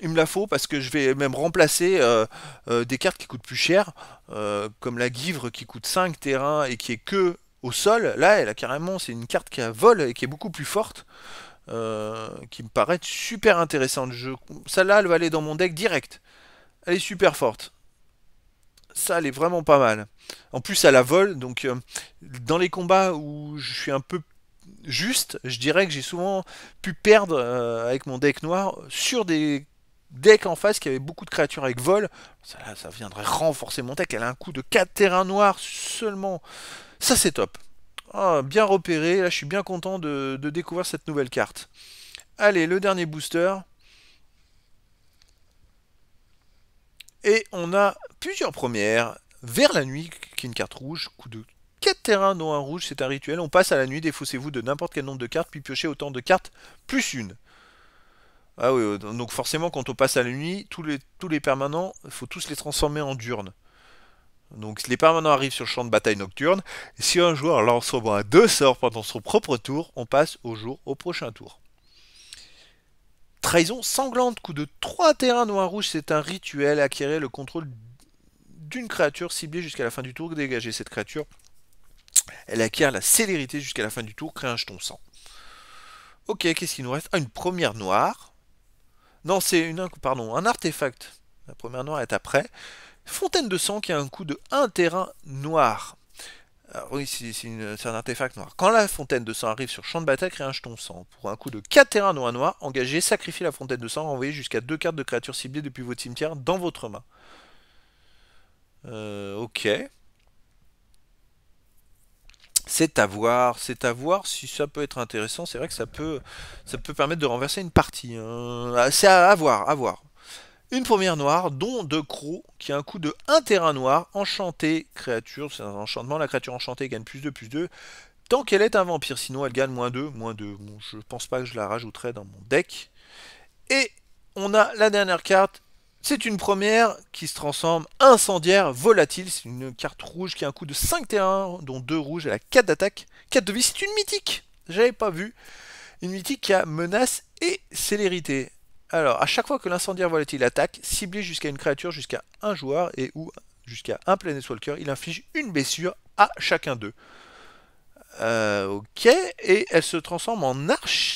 Il me la faut parce que je vais même remplacer euh, euh, des cartes qui coûtent plus cher, euh, comme la Guivre qui coûte 5 terrains et qui est que au sol. Là, elle a carrément, c'est une carte qui a vol et qui est beaucoup plus forte, qui me paraît super intéressante. Je... Celle-là, elle va aller dans mon deck direct. Elle est super forte. Ça, elle est vraiment pas mal. En plus, elle a vol, donc dans les combats où je suis un peu juste, je dirais que j'ai souvent pu perdre euh, avec mon deck noir sur des decks en face qui avaient beaucoup de créatures avec vol. Ça, ça viendrait renforcer mon deck. Elle a un coup de 4 terrains noirs seulement. Ça, c'est top. Ah, bien repéré. Là, je suis bien content de, de découvrir cette nouvelle carte. Allez, le dernier booster. Et on a plusieurs premières. Vers la nuit, qui est une carte rouge, coup de 4 terrains noirs rouges, rouge, c'est un rituel. On passe à la nuit, défaussez-vous de n'importe quel nombre de cartes, puis piochez autant de cartes plus une. Ah oui, euh, donc forcément quand on passe à la nuit, tous les, permanents, il faut tous les transformer en diurnes. Donc les permanents arrivent sur le champ de bataille nocturne. Si un joueur lance au moins deux sorts pendant son propre tour, on passe au jour au prochain tour. Trahison sanglante, coup de 3 terrains noirs rouges, c'est un rituel. Acquérir le contrôle d'une créature ciblée jusqu'à la fin du tour. dégager cette créature elle acquiert la célérité jusqu'à la fin du tour, crée un jeton sang. Ok, qu'est-ce qu'il nous reste Ah, une première noire. Non, c'est une, pardon, un artefact. La première noire est après. Fontaine de sang qui a un coup de 1 terrain noir. Alors, oui, c'est un artefact noir. Quand la fontaine de sang arrive sur champ de bataille, crée un jeton sang. Pour un coup de 4 terrains noir noirs, engagez, sacrifiez la fontaine de sang, renvoyez jusqu'à 2 cartes de créatures ciblées depuis votre cimetière dans votre main. Euh, ok c'est à voir, c'est à voir si ça peut être intéressant. C'est vrai que ça peut, ça peut permettre de renverser une partie. Hein. Ah, c'est à, voir, à voir. Une première noire, dont de Croc, qui a un coup de 1 terrain noir, enchanté, créature, c'est un enchantement, la créature enchantée gagne plus 2, plus 2, tant qu'elle est un vampire, sinon elle gagne moins 2, moins 2, bon, je pense pas que je la rajouterai dans mon deck. Et on a la dernière carte, c'est une première qui se transforme incendiaire, volatile. C'est une carte rouge qui a un coût de 5 terrains, dont 2 rouges. Elle a 4 d'attaque, 4 de vie. C'est une mythique. J'avais pas vu. Une mythique qui a menace et célérité. Alors, à chaque fois que l'incendiaire volatile attaque, ciblé jusqu'à une créature, jusqu'à un joueur et ou jusqu'à un Planeswalker, il inflige une blessure à chacun d'eux. Euh, ok, et elle se transforme en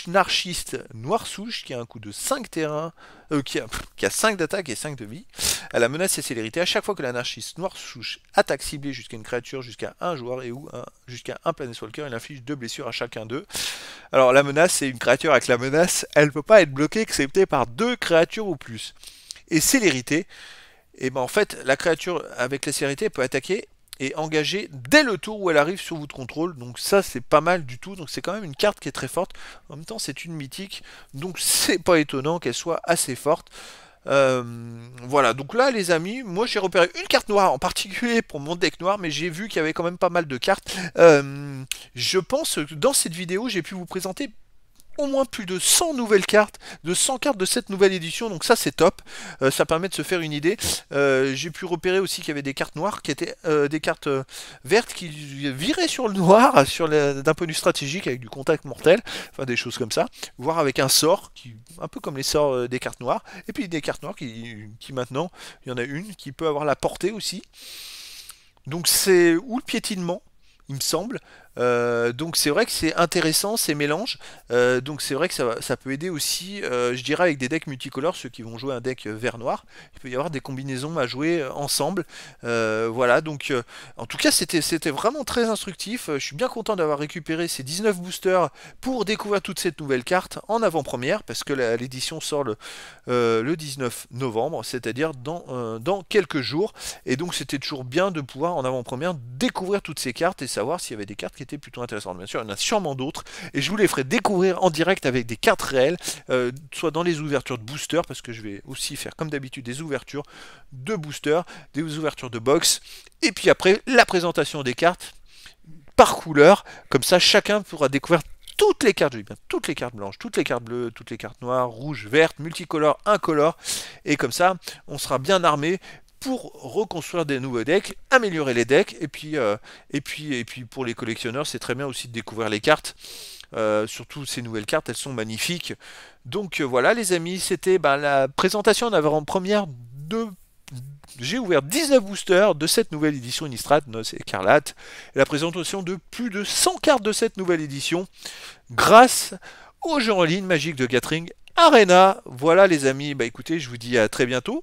anarchiste noir souche qui a un coût de 5 terrains, euh, qui, a, 5 d'attaque et 5 de vie. Elle a menace et célérité. À chaque fois que l'anarchiste noir souche attaque ciblée jusqu'à une créature, jusqu'à un joueur et ou jusqu'à un planeswalker, il inflige 2 blessures à chacun d'eux. Alors la menace, c'est une créature avec la menace, elle peut pas être bloquée excepté par deux créatures ou plus. Et célérité, et eh ben en fait, la créature avec la célérité peut attaquer et engagée dès le tour où elle arrive sur votre contrôle. Donc ça c'est pas mal du tout. Donc c'est quand même une carte qui est très forte. En même temps c'est une mythique. Donc <laughs> c'est pas étonnant qu'elle soit assez forte. Euh, voilà, donc là les amis, moi j'ai repéré une carte noire en particulier pour mon deck noir, mais j'ai vu qu'il y avait quand même pas mal de cartes. Euh, je pense que dans cette vidéo j'ai pu vous présenter au moins plus de 100 nouvelles cartes, de 100 cartes de cette nouvelle édition, donc ça c'est top, euh, ça permet de se faire une idée. Euh, j'ai pu repérer aussi qu'il y avait des cartes noires qui étaient euh, des cartes vertes qui viraient sur le noir, <laughs> sur d'un point de vue stratégique avec du contact mortel, enfin des choses comme ça, voire avec un sort, qui, un peu comme les sorts des cartes noires, et puis des cartes noires qui, qui maintenant, il y en a une qui peut avoir la portée aussi. Donc c'est ou le piétinement, il me semble, euh, donc c'est vrai que c'est intéressant ces mélanges. Euh, donc c'est vrai que ça, peut aider aussi, euh, je dirais, avec des decks multicolores, ceux qui vont jouer un deck vert-noir. Il peut y avoir des combinaisons à jouer ensemble. voilà, donc en tout cas c'était vraiment très instructif. Je suis bien content d'avoir récupéré ces 19 boosters pour découvrir toute cette nouvelle carte en avant-première, parce que l'édition sort le, le 19 novembre, c'est-à-dire dans, dans quelques jours. Et donc c'était toujours bien de pouvoir en avant-première découvrir toutes ces cartes et savoir s'il y avait des cartes qui plutôt intéressant Bien sûr, il y en a sûrement d'autres, et je vous les ferai découvrir en direct avec des cartes réelles, euh, soit dans les ouvertures de booster parce que je vais aussi faire comme d'habitude des ouvertures de boosters, des ouvertures de box, et puis après la présentation des cartes par couleur, comme ça chacun pourra découvrir toutes les cartes, toutes les cartes blanches, toutes les cartes bleues, toutes les cartes noires, rouges, vertes, multicolores, incolores. Et comme ça, on sera bien armé pour reconstruire des nouveaux decks, améliorer les decks, et puis, euh, et puis, et puis pour les collectionneurs, c'est très bien aussi de découvrir les cartes. Euh, surtout ces nouvelles cartes, elles sont magnifiques. Donc euh, voilà les amis, c'était bah, la présentation. d'avoir en première de J'ai ouvert 19 boosters de cette nouvelle édition Innistrad, Noce Écarlate, et la présentation de plus de 100 cartes de cette nouvelle édition grâce aux gens en ligne magique de Gathering Arena. Voilà les amis, bah écoutez, je vous dis à très bientôt